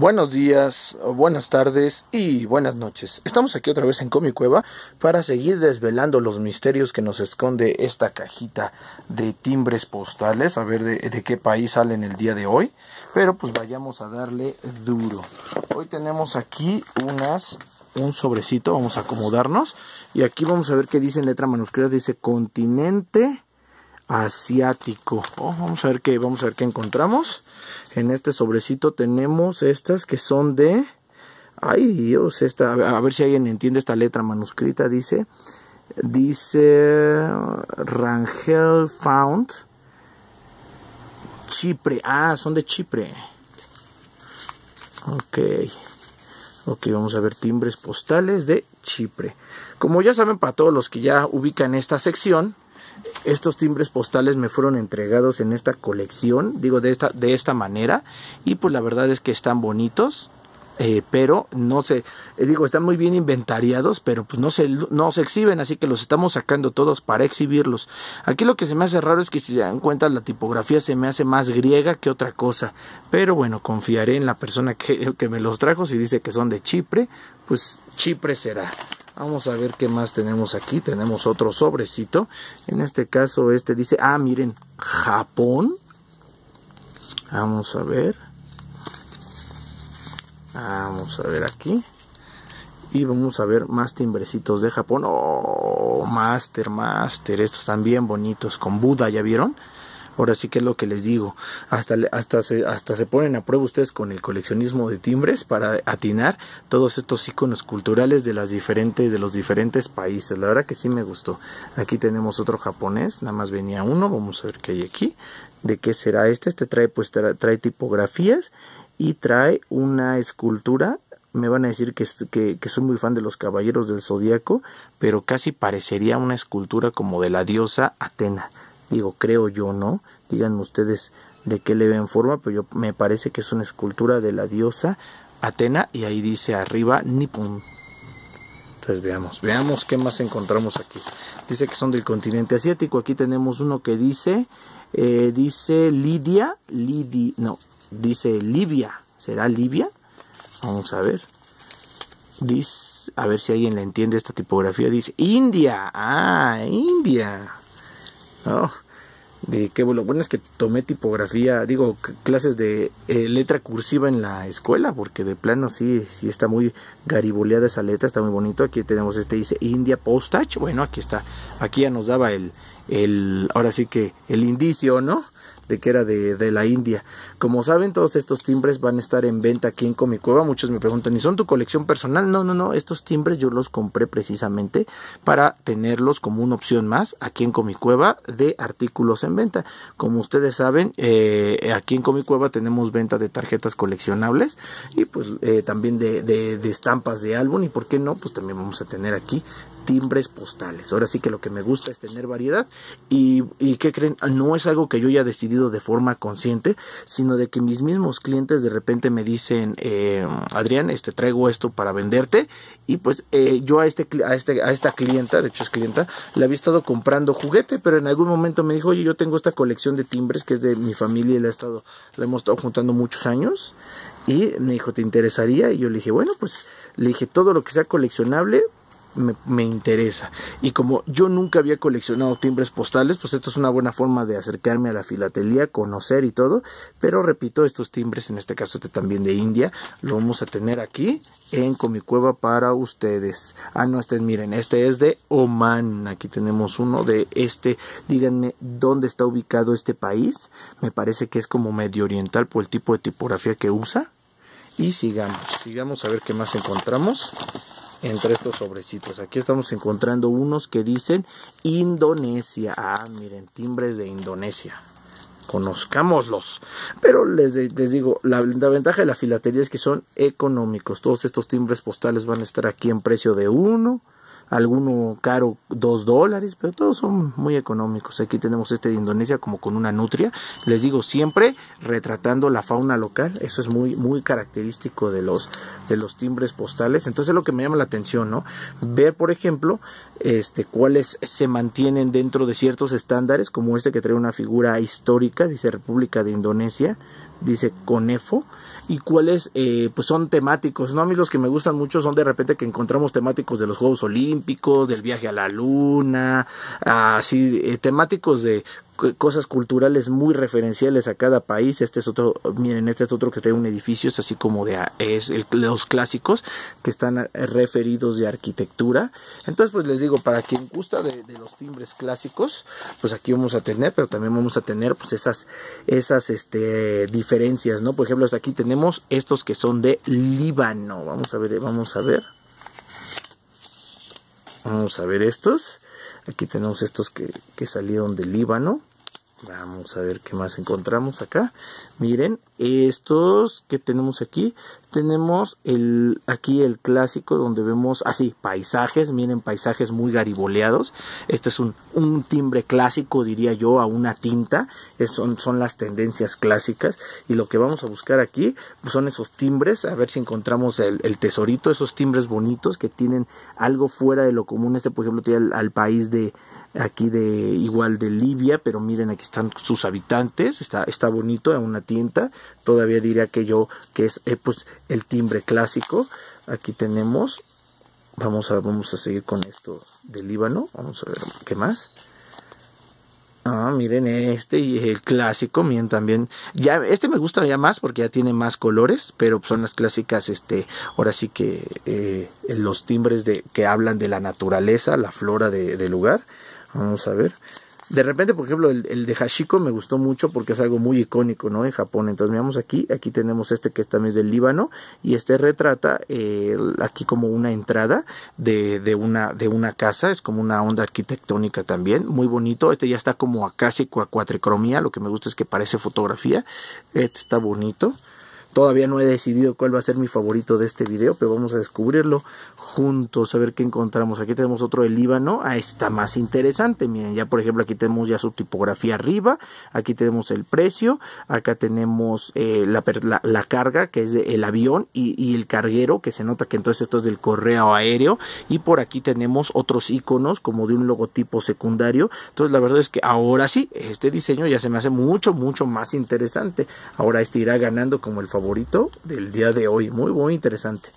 Buenos días, buenas tardes y buenas noches. Estamos aquí otra vez en Comicueva Cueva para seguir desvelando los misterios que nos esconde esta cajita de timbres postales, a ver de, de, qué país salen el día de hoy. Pero pues vayamos a darle duro. Hoy tenemos aquí unas un sobrecito, vamos a acomodarnos y aquí vamos a ver qué dice en letra manuscrita, dice continente asiático. Oh, vamos a ver qué vamos a ver qué encontramos. En este sobrecito tenemos estas que son de Ay, Dios, esta a ver si alguien entiende esta letra manuscrita dice dice Rangel Found Chipre. Ah, son de Chipre. Ok. Ok, vamos a ver timbres postales de Chipre. Como ya saben, para todos los que ya ubican esta sección, estos timbres postales me fueron entregados en esta colección, digo de esta, manera, y pues la verdad es que están bonitos. Eh, pero no sé eh, digo, están muy bien inventariados, pero pues no se, exhiben, así que los estamos sacando todos para exhibirlos. Aquí lo que se me hace raro es que si se dan cuenta la tipografía se me hace más griega que otra cosa, pero bueno, confiaré en la persona que, que me los trajo, si dice que son de Chipre, pues Chipre será. Vamos a ver qué más tenemos aquí. Tenemos otro sobrecito. En este caso este dice, ah, miren, Japón. Vamos a ver. Vamos a ver aquí. Y vamos a ver más timbrecitos de Japón. Oh, Master, Master. Estos están bien bonitos. Con Buda, ¿ya vieron? Ahora sí que es lo que les digo. Hasta, hasta, se, ponen a prueba ustedes con el coleccionismo de timbres para atinar todos estos iconos culturales de, las diferentes, de los diferentes países. La verdad que sí me gustó. Aquí tenemos otro japonés. Nada más venía uno. Vamos a ver qué hay aquí. ¿De qué será este? Este trae, pues, trae, tipografías y trae una escultura me van a decir que, que, que, soy muy fan de los caballeros del zodiaco, pero casi parecería una escultura como de la diosa Atena. Digo, creo yo, ¿no? Díganme ustedes de qué le ven forma, pero me parece que es una escultura de la diosa Atena y ahí dice arriba Nippon. Entonces veamos, veamos qué más encontramos aquí. Dice que son del continente asiático. Aquí tenemos uno que dice, eh, dice Lidia, Lidi, no, dice Libia. ¿Será Libia? Vamos a ver. Dice, a ver si alguien le entiende esta tipografía. Dice India. Ah, India. ¿no? De qué lo bueno es que tomé tipografía, digo, clases de eh, letra cursiva en la escuela, porque de plano sí, sí está muy gariboleada esa letra, está muy bonito. Aquí tenemos este, dice India Postage. Bueno, aquí está, aquí ya nos daba el, el ahora sí que el indicio, ¿no? de que era de, la India. Como saben, todos estos timbres van a estar en venta aquí en Comicueva. Muchos me preguntan, ¿y son tu colección personal? No, no, no. Estos timbres yo los compré precisamente para tenerlos como una opción más aquí en Comicueva de artículos en venta. Como ustedes saben, eh, aquí en Comicueva tenemos venta de tarjetas coleccionables y pues eh, también de estampas de álbum. ¿Y por qué no? Pues también vamos a tener aquí timbres postales. Ahora sí que lo que me gusta es tener variedad y, que ¿qué creen? No es algo que yo haya decidido de forma consciente, sino de que mis mismos clientes de repente me dicen, eh, Adrián, este traigo esto para venderte y pues eh, yo este a, este, a, esta clienta, de hecho es clienta, le había estado comprando juguete, pero en algún momento me dijo, oye, yo tengo esta colección de timbres que es de mi familia y la, estado, la hemos estado juntando muchos años y me dijo, ¿te interesaría? Y yo le dije, bueno, pues le dije, todo lo que sea coleccionable, me, interesa. Y como yo nunca había coleccionado timbres postales, pues esto es una buena forma de acercarme a la filatelía, conocer y todo. Pero repito, estos timbres, en este caso este también de India, lo vamos a tener aquí en Comicueva para ustedes. Ah, no, este, miren, este es de Oman. Aquí tenemos uno de este. Díganme dónde está ubicado este país. Me parece que es como medio oriental por el tipo de tipografía que usa. Y sigamos, sigamos a ver qué más encontramos entre estos sobrecitos. Aquí estamos encontrando unos que dicen Indonesia. Ah, miren, timbres de Indonesia. Conozcámoslos. Pero les, digo, la, ventaja de la filatería es que son económicos. Todos estos timbres postales van a estar aquí en precio de uno alguno caro dos dólares, pero todos son muy económicos. Aquí tenemos este de Indonesia como con una nutria. Les digo, siempre retratando la fauna local, eso es muy, muy característico de los, de los timbres postales. Entonces lo que me llama la atención, ¿no? Ver, por ejemplo, este, cuáles se mantienen dentro de ciertos estándares, como este que trae una figura histórica, dice República de Indonesia, dice Conefo, y cuáles eh, pues son temáticos. ¿no? A mí los que me gustan mucho son de repente que encontramos temáticos de los Juegos Olímpicos, del viaje a la Luna, así, eh, temáticos de cosas culturales muy referenciales a cada país. Este es otro, miren, este es otro que trae un edificio, es así como de los clásicos que están eh, referidos de arquitectura. Entonces, pues les digo, para quien gusta de, los timbres clásicos, pues aquí vamos a tener, pero también vamos a tener pues esas, esas este, diferencias, ¿no? Por ejemplo, aquí tenemos estos que son de Líbano. Vamos a ver, vamos a ver. Vamos a ver estos. Aquí tenemos estos que, que salieron de Líbano. Vamos a ver qué más encontramos acá. Miren, estos que tenemos aquí, tenemos el aquí el clásico donde vemos así ah, paisajes, miren paisajes muy gariboleados. Este es un, timbre clásico, diría yo, a una tinta. Es, son, son las tendencias clásicas y lo que vamos a buscar aquí pues, son esos timbres, a ver si encontramos el, tesorito, esos timbres bonitos que tienen algo fuera de lo común. Este, por ejemplo, tiene al país de aquí de igual de Libia, pero miren aquí están sus habitantes, está, bonito, es una tinta todavía diría que yo que es eh, pues, el timbre clásico, aquí tenemos, vamos a, vamos a seguir con esto de Líbano, vamos a ver qué más. Ah, miren este y el clásico, miren también. Ya este me gusta ya más porque ya tiene más colores, pero son las clásicas, este, ahora sí que eh, los timbres de que hablan de la naturaleza, la flora del lugar. Vamos a ver. De repente, por ejemplo, el, de Hashiko me gustó mucho porque es algo muy icónico, ¿no? En Japón. Entonces, miramos aquí, aquí tenemos este que también es del Líbano y este retrata eh, aquí como una entrada de, una, casa, es como una onda arquitectónica también, muy bonito. Este ya está como a casi cuatricromía, lo que me gusta es que parece fotografía. Este está bonito. Todavía no he decidido cuál va a ser mi favorito de este video, pero vamos a descubrirlo juntos, a ver qué encontramos. Aquí tenemos otro del Líbano, ah, está más interesante, miren, ya por ejemplo aquí tenemos ya su tipografía arriba, aquí tenemos el precio, acá tenemos eh, la, carga que es el avión y, y, el carguero, que se nota que entonces esto es del correo aéreo, y por aquí tenemos otros iconos como de un logotipo secundario, entonces la verdad es que ahora sí, este diseño ya se me hace mucho, mucho más interesante, ahora este irá ganando como el favorito favorito del día de hoy. Muy, muy interesante.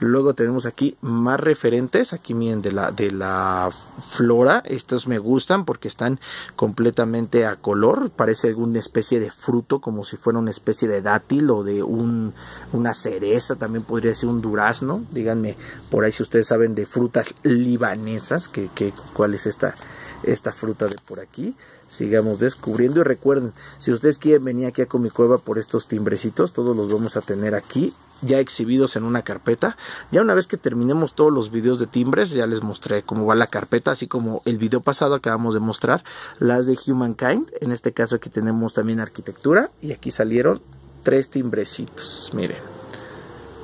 Luego tenemos aquí más referentes. Aquí miren, de la, de la flora. Estos me gustan porque están completamente a color. Parece alguna especie de fruto, como si fuera una especie de dátil o de una cereza. También podría ser un durazno. Díganme por ahí si ustedes saben de frutas libanesas, que cuál es esta, esta fruta de por aquí sigamos descubriendo y recuerden, si ustedes quieren venir aquí a cueva por estos timbrecitos, todos los vamos a tener aquí ya exhibidos en una carpeta. Ya una vez que terminemos todos los videos de timbres, ya les mostré cómo va la carpeta, así como el video pasado acabamos de mostrar las de Humankind. En este caso aquí tenemos también arquitectura y aquí salieron tres timbrecitos, miren.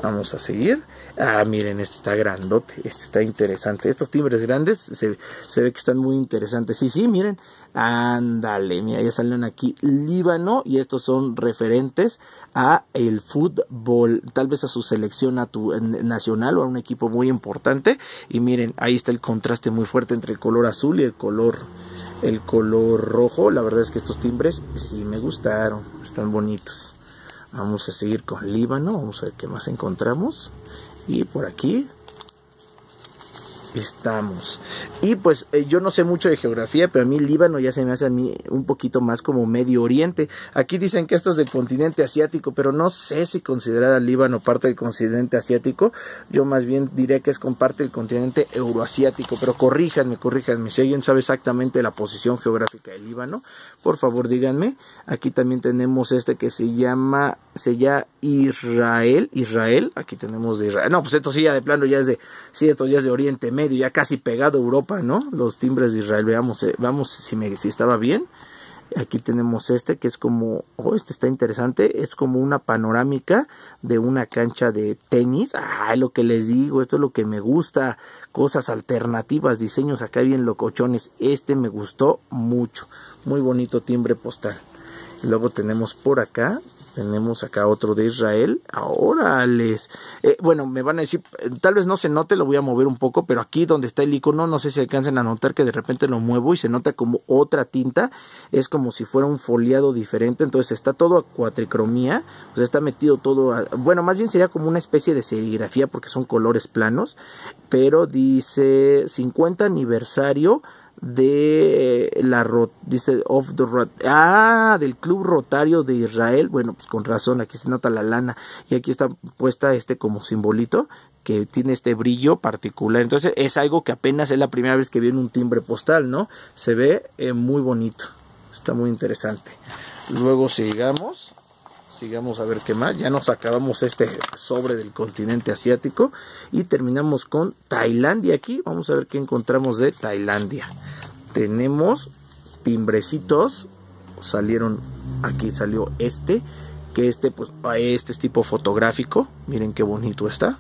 Vamos a seguir. Ah, miren, este está grandote. Este está interesante. Estos timbres grandes se, ve que están muy interesantes. Sí, sí, miren. Ándale, mira, ya salen aquí Líbano y estos son referentes a el fútbol, tal vez a su selección nacional o a un equipo muy importante. Y miren, ahí está el contraste muy fuerte entre el color azul y el color el color rojo. La verdad es que estos timbres sí me gustaron, están bonitos. Vamos a seguir con Líbano, vamos a ver qué más encontramos. Y por aquí estamos. Y pues eh, yo no sé mucho de geografía, pero a mí Líbano ya se me hace a mí un poquito más como Medio Oriente. Aquí dicen que esto es del continente asiático, pero no sé si considerar a Líbano parte del continente asiático. Yo más bien diré que es con parte del continente euroasiático, pero corríjanme, corríjanme. Si alguien sabe exactamente la posición geográfica de Líbano, por favor díganme. Aquí también tenemos este que se llama, se llama Israel, Israel, aquí tenemos de Israel. No, pues esto sí ya de plano ya es de, sí, esto ya es de Oriente Medio, ya casi pegado a Europa, ¿no? Los timbres de Israel, veamos, eh, vamos si, me, si estaba bien. Aquí tenemos este que es como, oh, este está interesante, es como una panorámica de una cancha de tenis. Ay, ah, lo que les digo, esto es lo que me gusta, cosas alternativas, diseños acá bien locochones. Este me gustó mucho, muy bonito timbre postal. Luego tenemos por acá, tenemos acá otro de Israel. Ahora les... Eh, bueno, me van a decir, eh, tal vez no se note, lo voy a mover un poco, pero aquí donde está el icono, no sé si alcancen a notar que de repente lo muevo y se nota como otra tinta. Es como si fuera un foliado diferente, entonces está todo a cuatricromía, o sea, está metido todo... A, bueno, más bien sería como una especie de serigrafía porque son colores planos, pero dice 50 aniversario de eh, la dice the ah del club rotario de Israel bueno pues con razón aquí se nota la lana y aquí está puesta este como simbolito que tiene este brillo particular entonces es algo que apenas es la primera vez que viene un timbre postal no se ve eh, muy bonito está muy interesante luego sigamos sigamos a ver qué más. Ya nos acabamos este sobre del continente asiático y terminamos con Tailandia aquí. Vamos a ver qué encontramos de Tailandia. Tenemos timbrecitos, salieron aquí salió este, que este pues ah, este es tipo fotográfico. Miren qué bonito está.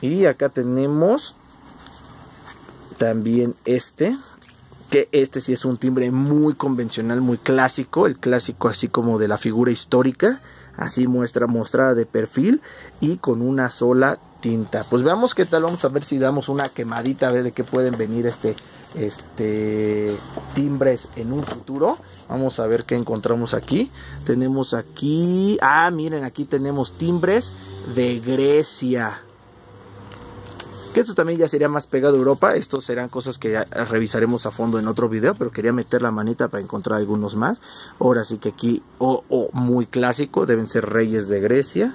Y acá tenemos también este que este sí es un timbre muy convencional, muy clásico, el clásico así como de la figura histórica, así muestra mostrada de perfil y con una sola tinta. Pues veamos qué tal, vamos a ver si damos una quemadita, a ver de qué pueden venir este, este timbres en un futuro. Vamos a ver qué encontramos aquí. Tenemos aquí, ah miren, aquí tenemos timbres de Grecia esto también ya sería más pegado a Europa. Estos serán cosas que ya eh, revisaremos a fondo en otro video. Pero quería meter la manita para encontrar algunos más. Ahora sí que aquí, o oh, oh, muy clásico, deben ser reyes de Grecia.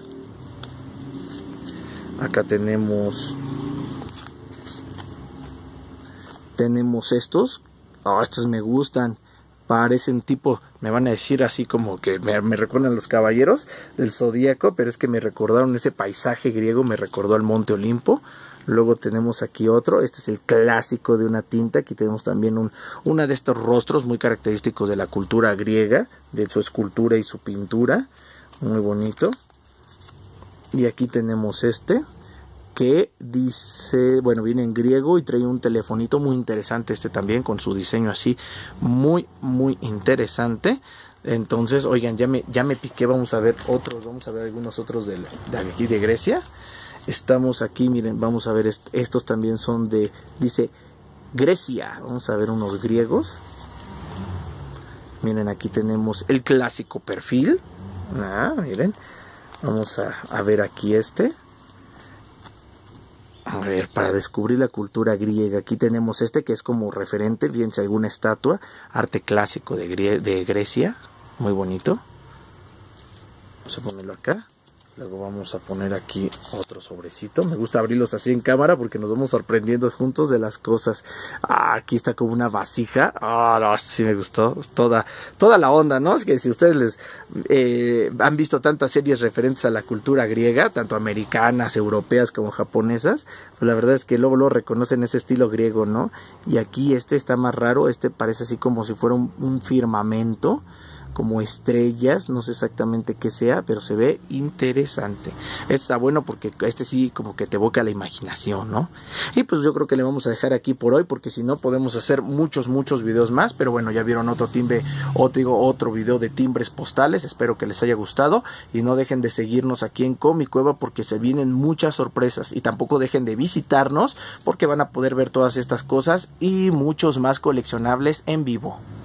Acá tenemos... Tenemos estos. Oh, estos me gustan parecen tipo, me van a decir así como que me, me recuerdan los caballeros del zodíaco, pero es que me recordaron ese paisaje griego, me recordó al Monte Olimpo. Luego tenemos aquí otro, este es el clásico de una tinta, aquí tenemos también uno de estos rostros muy característicos de la cultura griega, de su escultura y su pintura, muy bonito. Y aquí tenemos este, que dice, bueno, viene en griego y trae un telefonito muy interesante este también, con su diseño así, muy, muy interesante. Entonces, oigan, ya me, ya me piqué, vamos a ver otros, vamos a ver algunos otros de aquí de Grecia. Estamos aquí, miren, vamos a ver, estos también son de, dice, Grecia. Vamos a ver unos griegos. Miren, aquí tenemos el clásico perfil. Ah, miren. Vamos a, ver aquí este. A ver, para descubrir la cultura griega, aquí tenemos este que es como referente, fíjense, alguna estatua, arte clásico de, de Grecia, muy bonito. Vamos a ponerlo acá. Luego vamos a poner aquí otro sobrecito. Me gusta abrirlos así en cámara porque nos vamos sorprendiendo juntos de las cosas. Ah, aquí está como una vasija. Ah, sí me gustó. Toda, toda la onda, ¿no? Es que si ustedes les eh, han visto tantas series referentes a la cultura griega, tanto americanas, europeas como japonesas, pues la verdad es que luego lo reconocen ese estilo griego, ¿no? Y aquí este está más raro. Este parece así como si fuera un firmamento como estrellas, no sé exactamente qué sea, pero se ve interesante. está bueno porque este sí como que te evoca la imaginación, ¿no? Y pues yo creo que le vamos a dejar aquí por hoy porque si no podemos hacer muchos, muchos videos más, pero bueno, ya vieron otro timbre, otro, digo, otro video de timbres postales, espero que les haya gustado y no dejen de seguirnos aquí en Comic Cueva porque se vienen muchas sorpresas y tampoco dejen de visitarnos porque van a poder ver todas estas cosas y muchos más coleccionables en vivo.